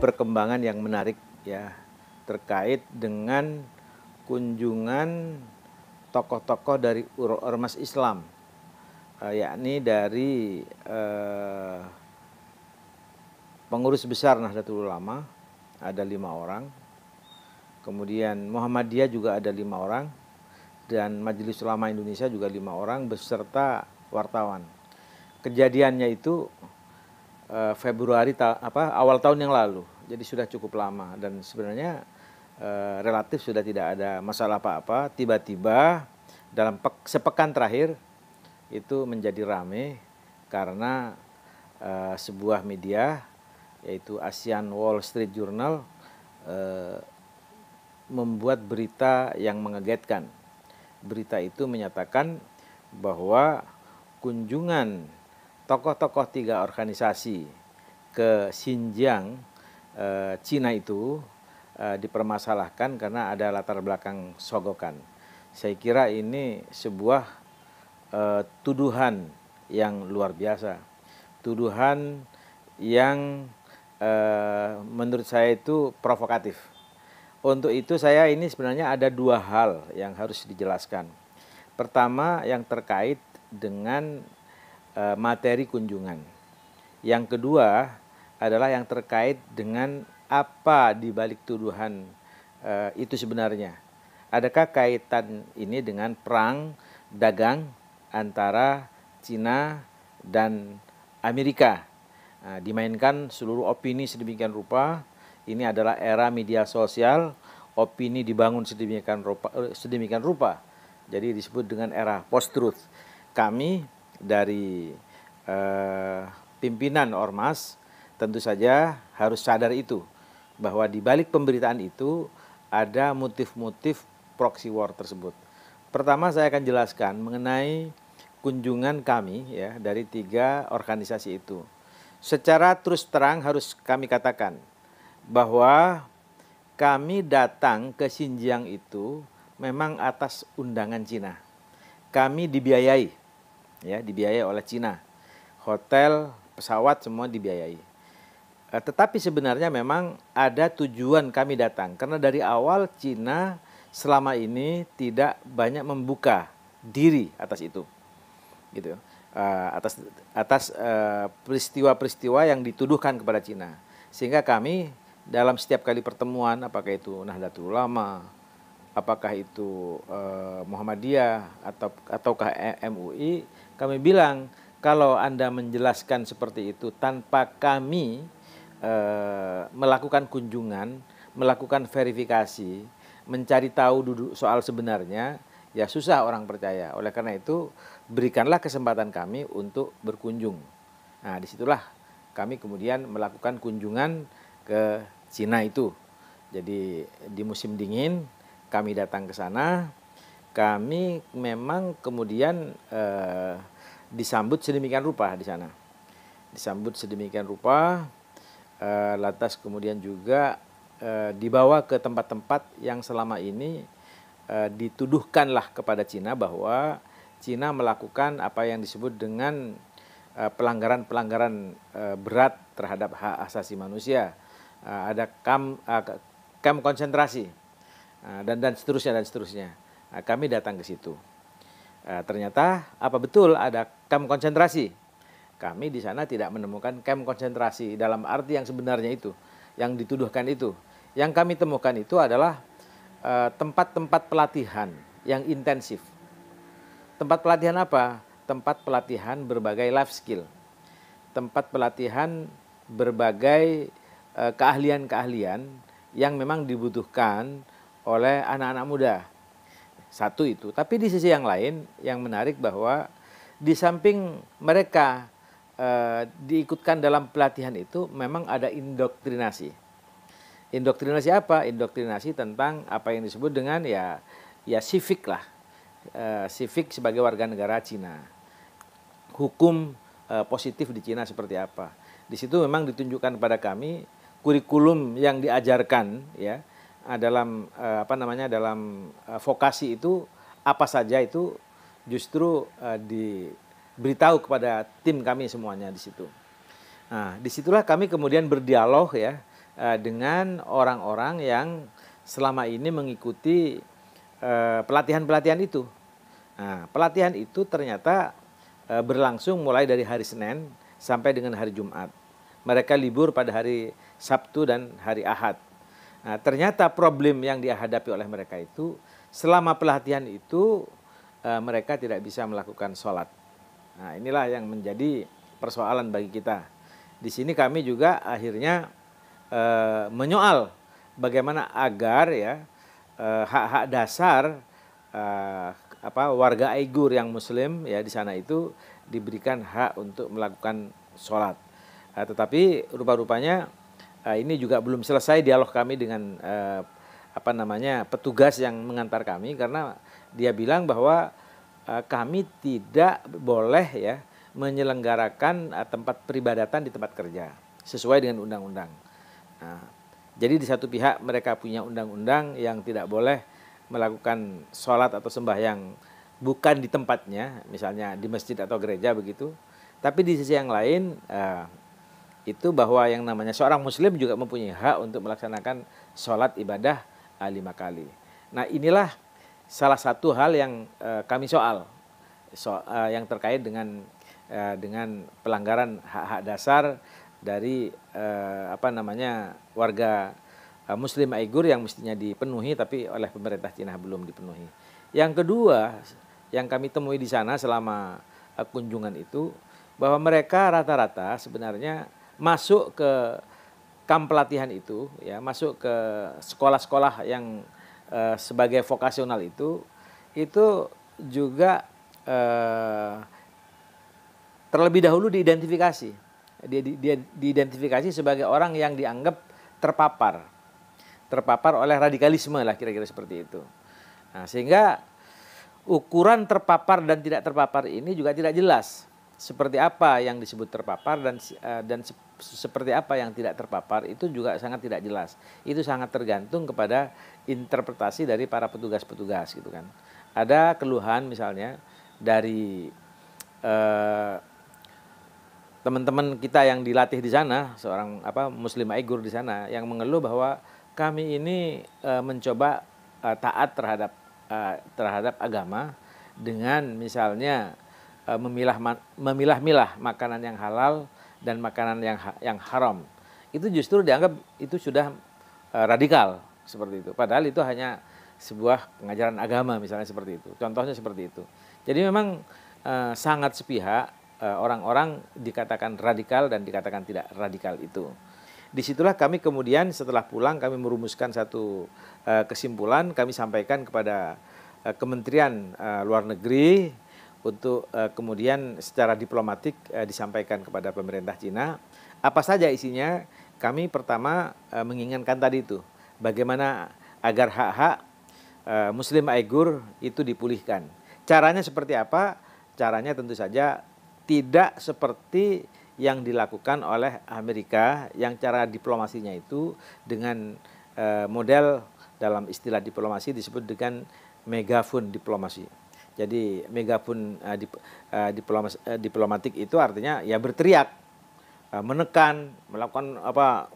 perkembangan yang menarik ya terkait dengan kunjungan tokoh-tokoh dari ormas Islam uh, yakni dari uh, pengurus besar Nahdlatul Ulama ada lima orang kemudian Muhammadiyah juga ada lima orang dan Majelis Ulama Indonesia juga lima orang beserta wartawan kejadiannya itu uh, Februari ta apa awal tahun yang lalu. Jadi sudah cukup lama dan sebenarnya uh, relatif sudah tidak ada masalah apa-apa. Tiba-tiba dalam sepekan terakhir itu menjadi rame karena uh, sebuah media yaitu ASEAN Wall Street Journal uh, membuat berita yang mengagetkan. Berita itu menyatakan bahwa kunjungan tokoh-tokoh tiga organisasi ke Xinjiang e, Cina itu e, dipermasalahkan karena ada latar belakang sogokan. Saya kira ini sebuah e, tuduhan yang luar biasa. Tuduhan yang e, menurut saya itu provokatif. Untuk itu saya ini sebenarnya ada dua hal yang harus dijelaskan. Pertama yang terkait dengan Eh, materi kunjungan. Yang kedua adalah yang terkait dengan apa di balik tuduhan uh, itu sebenarnya. Adakah kaitan ini dengan perang dagang antara Cina dan Amerika? Nah, dimainkan seluruh opini sedemikian rupa. Ini adalah era media sosial, opini dibangun sedemikian rupa, eh, sedemikian rupa. Jadi disebut dengan era post truth. Kami dari uh, pimpinan ormas tentu saja harus sadar itu bahwa di balik pemberitaan itu ada motif-motif proxy war tersebut. Pertama saya akan jelaskan mengenai kunjungan kami ya dari tiga organisasi itu. Secara terus terang harus kami katakan bahwa kami datang ke Xinjiang itu memang atas undangan Cina. Kami dibiayai ya dibiayai oleh Cina. Hotel, pesawat semua dibiayai. Eh, tetapi sebenarnya memang ada tujuan kami datang karena dari awal Cina selama ini tidak banyak membuka diri atas itu. Gitu. Uh, atas atas eh, peristiwa-peristiwa uh, yang dituduhkan kepada Cina. Sehingga kami dalam setiap kali pertemuan apakah itu Nahdlatul Ulama, apakah itu uh, Muhammadiyah atau ataukah MUI kami bilang kalau Anda menjelaskan seperti itu tanpa kami e, melakukan kunjungan, melakukan verifikasi, mencari tahu duduk soal sebenarnya, ya susah orang percaya. Oleh karena itu, berikanlah kesempatan kami untuk berkunjung. Nah, disitulah kami kemudian melakukan kunjungan ke Cina itu. Jadi di musim dingin kami datang ke sana kami memang kemudian eh, disambut sedemikian rupa di sana. Disambut sedemikian rupa, eh, lantas kemudian juga eh, dibawa ke tempat-tempat yang selama ini eh, dituduhkanlah kepada Cina bahwa Cina melakukan apa yang disebut dengan eh, pelanggaran-pelanggaran eh, berat terhadap hak asasi manusia. Eh, ada kam, eh, kam konsentrasi eh, dan dan seterusnya dan seterusnya. Nah, kami datang ke situ. E, ternyata apa betul ada kamp konsentrasi? Kami di sana tidak menemukan kamp konsentrasi dalam arti yang sebenarnya itu, yang dituduhkan itu. Yang kami temukan itu adalah eh, tempat-tempat pelatihan yang intensif. Tempat pelatihan apa? Tempat pelatihan berbagai life skill. Tempat pelatihan berbagai eh, keahlian-keahlian yang memang dibutuhkan oleh anak-anak muda satu itu. Tapi di sisi yang lain yang menarik bahwa di samping mereka e, diikutkan dalam pelatihan itu memang ada indoktrinasi. Indoktrinasi apa? Indoktrinasi tentang apa yang disebut dengan ya ya civic lah. e, eh, civic sebagai warga negara Cina. Hukum e, positif di Cina seperti apa. Di situ memang ditunjukkan kepada kami kurikulum yang diajarkan ya Eh, dalam eh, apa namanya dalam eh, vokasi itu apa saja itu justru diberitahu kepada tim kami semuanya di situ. Nah, disitulah kami kemudian berdialog ya dengan orang-orang yang selama ini mengikuti pelatihan-pelatihan itu. Nah, pelatihan itu ternyata berlangsung mulai dari hari Senin sampai dengan hari Jumat. Mereka libur pada hari Sabtu dan hari Ahad. Nah, ternyata problem yang dihadapi oleh mereka itu selama pelatihan itu e, mereka tidak bisa melakukan sholat. Nah, inilah yang menjadi persoalan bagi kita. Di sini kami juga akhirnya e, menyoal bagaimana agar ya eh, hak-hak e, dasar e, apa warga Aigur yang Muslim ya di sana itu diberikan hak untuk melakukan sholat. Nah, tetapi rupa-rupanya Eh, ini juga belum selesai dialog kami dengan uh, apa namanya petugas yang mengantar kami karena dia bilang bahwa uh, kami tidak boleh ya menyelenggarakan uh, tempat peribadatan di tempat kerja sesuai dengan undang-undang. Nah, jadi di satu pihak mereka punya undang-undang yang tidak boleh melakukan sholat atau sembahyang bukan di tempatnya, misalnya di masjid atau gereja begitu. Tapi di sisi yang lain uh, itu bahwa yang namanya seorang muslim juga mempunyai hak untuk melaksanakan sholat ibadah ah, lima kali. Nah inilah salah satu hal yang uh, kami soal, so, uh, yang terkait dengan uh, dengan pelanggaran hak-hak dasar dari uh, apa namanya warga uh, Muslim Aigur yang mestinya dipenuhi tapi oleh pemerintah Cina belum dipenuhi. Yang kedua yang kami temui di sana selama uh, kunjungan itu bahwa mereka rata-rata sebenarnya masuk ke kamp pelatihan itu, ya masuk ke sekolah-sekolah yang uh, sebagai vokasional itu, itu juga uh, terlebih dahulu diidentifikasi, dia, dia diidentifikasi sebagai orang yang dianggap terpapar, terpapar oleh radikalisme lah kira-kira seperti itu. Nah, sehingga ukuran terpapar dan tidak terpapar ini juga tidak jelas seperti apa yang disebut terpapar dan eh, dan seperti apa yang tidak terpapar itu juga sangat tidak jelas. Itu sangat tergantung kepada interpretasi dari para petugas-petugas gitu kan. Ada keluhan misalnya dari teman eh, teman-teman kita yang dilatih di sana, seorang apa muslim aigur di sana yang mengeluh bahwa kami ini eh, mencoba eh, taat terhadap eh, terhadap agama dengan misalnya Eh, memilah-milah makanan yang halal dan makanan yang yang haram. Itu justru dianggap itu sudah eh, radikal seperti itu. Padahal itu hanya sebuah pengajaran agama misalnya seperti itu. Contohnya seperti itu. Jadi memang eh, sangat sepihak eh, orang-orang dikatakan radikal dan dikatakan tidak radikal itu. Disitulah kami kemudian setelah pulang kami merumuskan satu eh, kesimpulan kami sampaikan kepada eh, Kementerian Luar Negeri untuk uh, kemudian secara diplomatik uh, disampaikan kepada pemerintah Cina. Apa saja isinya? Kami pertama uh, menginginkan tadi itu bagaimana agar hak-hak uh, Muslim Aigur itu dipulihkan. Caranya seperti apa? Caranya tentu saja tidak seperti yang dilakukan oleh Amerika yang cara diplomasinya itu dengan uh, model dalam istilah diplomasi disebut dengan megafon diplomasi jadi megapun uh, eh, dip, uh, diplomas, uh, diplomatik itu artinya ya berteriak, uh, menekan, melakukan apa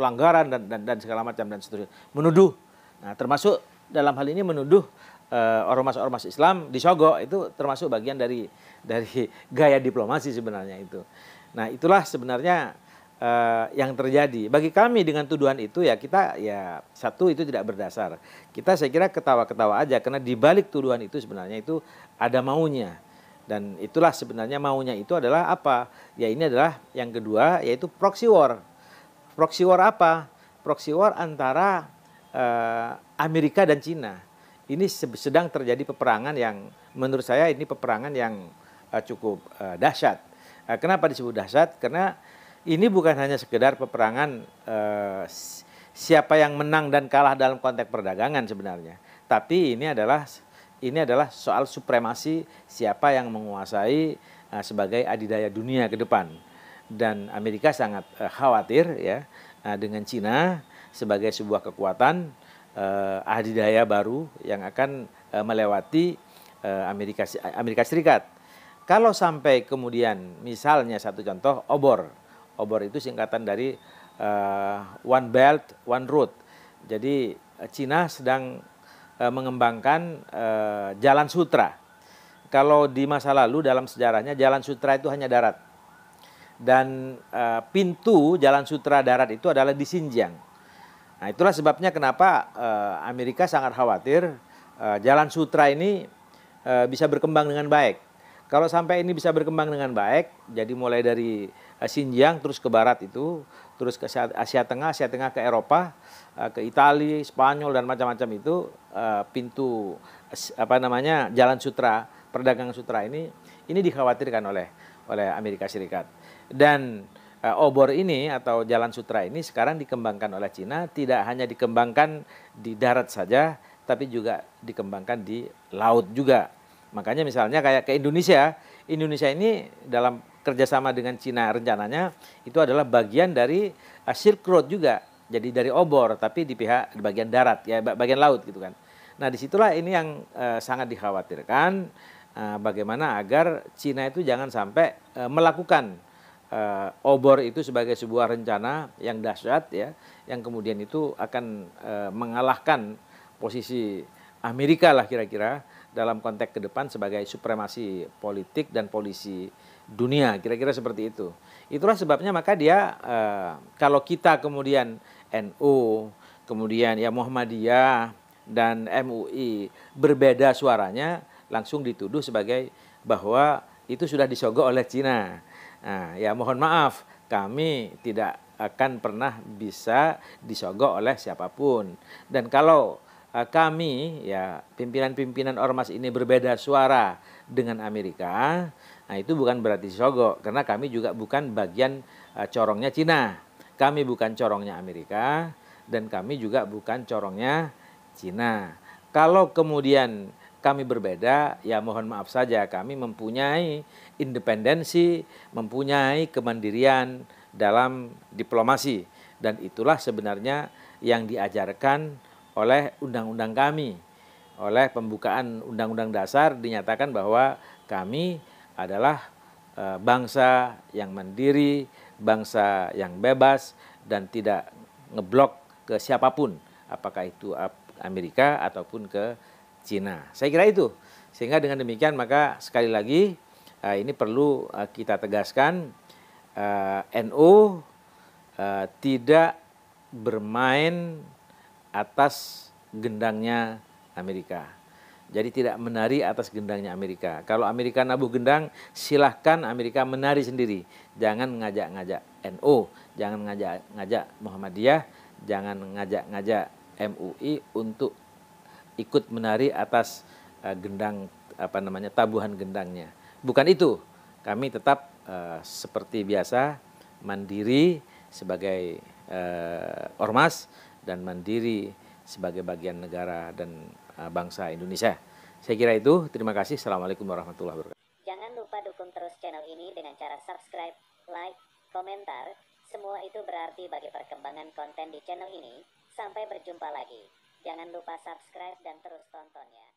pelanggaran dan, dan dan segala macam dan seterusnya, menuduh. Nah, termasuk dalam hal ini menuduh uh, ormas-ormas Islam di Sogo itu termasuk bagian dari dari gaya diplomasi sebenarnya itu. Nah, itulah sebenarnya uh, yang terjadi. Bagi kami dengan tuduhan itu ya kita ya satu itu tidak berdasar. Kita saya kira ketawa-ketawa aja karena di balik tuduhan itu sebenarnya itu ada maunya. Dan itulah sebenarnya maunya itu adalah apa? Ya ini adalah yang kedua yaitu proxy war. Proxy war apa? Proxy war antara uh, Amerika dan Cina. Ini sedang terjadi peperangan yang menurut saya ini peperangan yang eh, cukup dahsyat. kenapa disebut dahsyat? Karena ini bukan hanya sekedar peperangan eh, siapa yang menang dan kalah dalam konteks perdagangan sebenarnya, tapi ini adalah ini adalah soal supremasi siapa yang menguasai eh, sebagai adidaya dunia ke depan. Dan Amerika sangat eh, khawatir ya eh, dengan Cina sebagai sebuah kekuatan eh, adidaya baru yang akan eh, melewati eh, Amerika Amerika Serikat. Kalau sampai kemudian misalnya satu contoh obor obor itu singkatan dari uh, One Belt One Road. Jadi eh, Cina sedang uh, mengembangkan uh, jalan sutra. Kalau di masa lalu dalam sejarahnya jalan sutra itu hanya darat dan uh, pintu jalan sutra darat itu adalah di Xinjiang. Nah itulah sebabnya kenapa uh, Amerika sangat khawatir uh, jalan sutra ini uh, bisa berkembang dengan baik. Kalau sampai ini bisa berkembang dengan baik, jadi mulai dari Xinjiang terus ke barat itu terus ke Asia, Tengah, Asia Tengah ke Eropa, eh, ke Italia, Spanyol dan macam-macam itu eh, pintu apa namanya jalan sutra perdagangan sutra ini ini dikhawatirkan oleh oleh Amerika Serikat dan eh, obor ini atau jalan sutra ini sekarang dikembangkan oleh Cina tidak hanya dikembangkan di darat saja tapi juga dikembangkan di laut juga makanya misalnya kayak ke Indonesia Indonesia ini dalam kerjasama dengan Cina rencananya itu adalah bagian dari uh, Silk Road juga. Jadi dari obor tapi di pihak di bagian darat ya bagian laut gitu kan. Nah disitulah ini yang uh, sangat dikhawatirkan uh, bagaimana agar Cina itu jangan sampai uh, melakukan uh, obor itu sebagai sebuah rencana yang dahsyat ya yang kemudian itu akan uh, mengalahkan posisi Amerika lah kira-kira dalam konteks ke depan sebagai supremasi politik dan polisi dunia, kira-kira seperti itu. Itulah sebabnya maka dia uh, kalau kita kemudian NU, kemudian ya Muhammadiyah dan MUI berbeda suaranya langsung dituduh sebagai bahwa itu sudah disogok oleh Cina. Nah, ya mohon maaf, kami tidak akan pernah bisa disogok oleh siapapun. Dan kalau eh, kami ya pimpinan-pimpinan ormas ini berbeda suara dengan Amerika, Nah itu bukan berarti Sogo karena kami juga bukan bagian uh, corongnya Cina. Kami bukan corongnya Amerika dan kami juga bukan corongnya Cina. Kalau kemudian kami berbeda, ya mohon maaf saja kami mempunyai independensi, mempunyai kemandirian dalam diplomasi dan itulah sebenarnya yang diajarkan oleh undang-undang kami. Oleh pembukaan undang-undang dasar dinyatakan bahwa kami adalah eh, bangsa yang mandiri, bangsa yang bebas dan tidak ngeblok ke siapapun, apakah itu Amerika ataupun ke Cina. Saya kira itu. Sehingga dengan demikian maka sekali lagi eh, ini perlu eh, kita tegaskan NU tidak bermain atas gendangnya Amerika. Jadi tidak menari atas gendangnya Amerika. Kalau Amerika nabuh gendang, silahkan Amerika menari sendiri. Jangan ngajak-ngajak NU, jangan ngajak-ngajak Muhammadiyah, jangan ngajak-ngajak MUI untuk ikut menari atas uh, gendang apa namanya tabuhan gendangnya. Bukan itu. Kami tetap uh, seperti biasa mandiri sebagai uh, ormas dan mandiri sebagai bagian negara dan Eh, bangsa Indonesia. Saya kira itu. Terima kasih. Assalamualaikum warahmatullahi wabarakatuh. Jangan lupa dukung terus channel ini dengan cara subscribe, like, komentar. Semua itu berarti bagi perkembangan konten di channel ini. Sampai berjumpa lagi. Jangan lupa subscribe dan terus tonton ya.